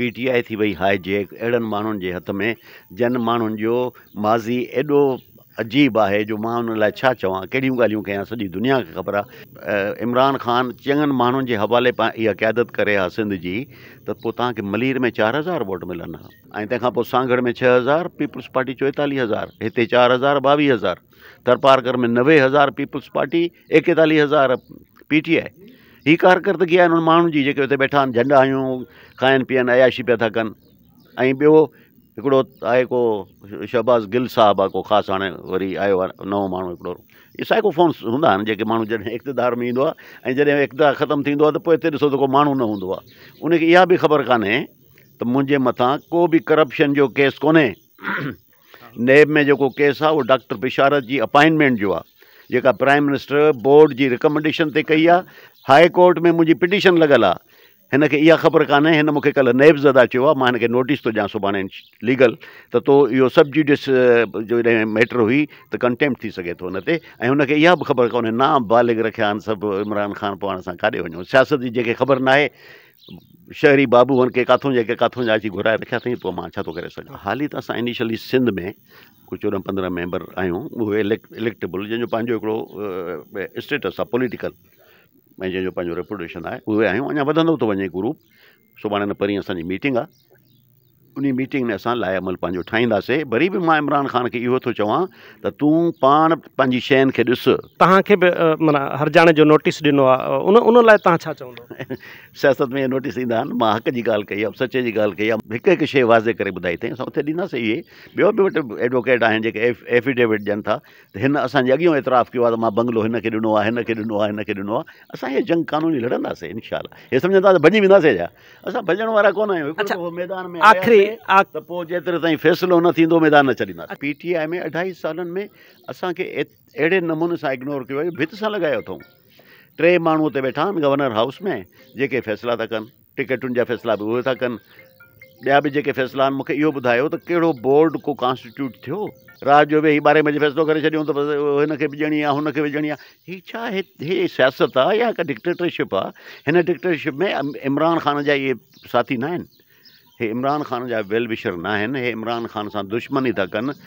PTI थी वही hijack अहिड़नि माण्हुनि जे हथ में जन माण्हुनि जो माज़ी एडो अजीब है जो मां उन लाइ छा चवां कहिड़ियूं दुनिया खे ख़बर आ इमरान ख़ान चंगन माण्हुनि जे हवाले पा इहा क्यादत करे हा सिंध जी त पोइ में चार हज़ार वोट मिलन हा ऐं सांगड़ में छह हज़ार पीपुल्स पार्टी चोएतालीह हज़ार इतने चार हज़ार बवी हज़ार तरपारकर में नवे हज़ार पीपल्स पार्टी एकेतालीह हज़ार पीटीआई हीअ कारकर्दगी आहे उन्हनि माण्हुनि जी जेके हुते वेठा आहिनि झंडा हयूं खाइनि पीअनि अयाशी पिया था कनि ऐं ॿियो हिकिड़ो आहे को शहबाज़ गिल साहिबु आहे को ख़ासि हाणे वरी आयो आहे नओं माण्हू हिकिड़ो इहे साइको फोन्स हूंदा आहिनि जेके माण्हू जॾहिं इक़्तदार में ईंदो आहे ऐं जॾहिं इक़्तदार ख़तमु थींदो आहे त पोइ हिते ॾिसो त को माण्हू न हूंदो आहे उनखे इहा बि ख़बर कान्हे त मुंहिंजे मथां को बि करप्शन जो केस कोन्हे नेब में जेको केस आहे उहो डॉक्टर बिशारत जी अपॉइंटमेंट जो आहे जेका प्राइम मिनिस्टर बोर्ड जी रिकमेंडेशन ते कई आहे हाई कोर्ट में मुंहिंजी पिटीशन लॻियल आहे हिनखे इहा ख़बर कान्हे हिन मूंखे कल्ह नैब ज़दा चयो आहे मां हिनखे नोटिस थो ॾियां सुभाणे लीगल त तो इहो सब जुडिस जो मैटर हुई त कंटेम्प थी सघे थो हुन ते ऐं हुनखे इहा बि ख़बर कोन्हे ना बालिग रखिया आहिनि सभु इमरान ख़ान पाण सां काॾे वञूं सियासत जी जेके ख़बर न आहे शहरी हुन खे किथां जेके किथां जा अची घुराए रखिया अथई पोइ मां छा थो करे सघां हाली त असां इनिशियली सिंध में कुझु चोॾहं पंद्रहं मेंबर आहियूं उहे इलेक्ट इलेक्टेबल जंहिंजो पंहिंजो हिकिड़ो स्टेटस आहे पॉलिटिकल ऐं जंहिंजो पंहिंजो रेपुटेशन आहे उहे आहियूं अञा वधंदो थो वञे ग्रुप सुभाणे न परींह असांजी मीटिंग आहे उन मीटिंग में असां लाइ अमल पंहिंजो ठाहींदासीं वरी बि मां इमरान ख़ान खे इहो थो चवां त तूं पाण पंहिंजी शयुनि खे ॾिसु तव्हांखे बि माना हर जाने जो नोटिस ॾिनो आहे उन उन लाइ तव्हां छा चवंदो सियासत में नोटिस ईंदा आहिनि मां हक़ जी ॻाल्हि कई आहे सच जी ॻाल्हि कई आहे हिकु हिकु शइ वाज़े करे ॿुधाई अथई असां उते ॾींदासीं इहे ॿियो बि वटि एडवोकेट आहिनि जेके एफिडेविट ॾियनि था त हिन असांजे अॻियो एतिरा कयो आहे त मां बंगलो हिनखे ॾिनो आहे हिनखे ॾिनो आहे हिनखे ॾिनो आहे असां इहे जंग कानूनी लड़ंदासीं इनशा इहे सम्झंदा त भॼी वेंदासीं छा असां भॼण वारा कोन आहियूं तो पोइ फैसलो ताईं फ़ैसिलो न थींदो मैदान छॾींदासीं पीटीआई में अढाई साल में असांखे अड़े नमूने से इग्नोर कयो भित से लगाया अथऊं टे मू हुते वेठा गवर्नर हाउस में जे फैसला था कन टिकेटुनि जा फ़ैसिला बि उहे था कनि ॿिया बि जेके फ़ैसिला आहिनि मूंखे इहो ॿुधायो त बोर्ड को कॉन्स्टिट्यूट थियो राति जो वेही ॿारहें बजे फैसलो कर छॾियूं त बसि हिनखे विझणी आहे हुनखे विझणी हे सियासत आ या हिकु डिक्टेटरशिप आहे डिक्टेटरशिप में इमरान ख़ान जा इहे साथी ना हे इमरान ख़ान जा वेल विशर न आहिनि हे इमरान ख़ान सां दुश्मनी था कनि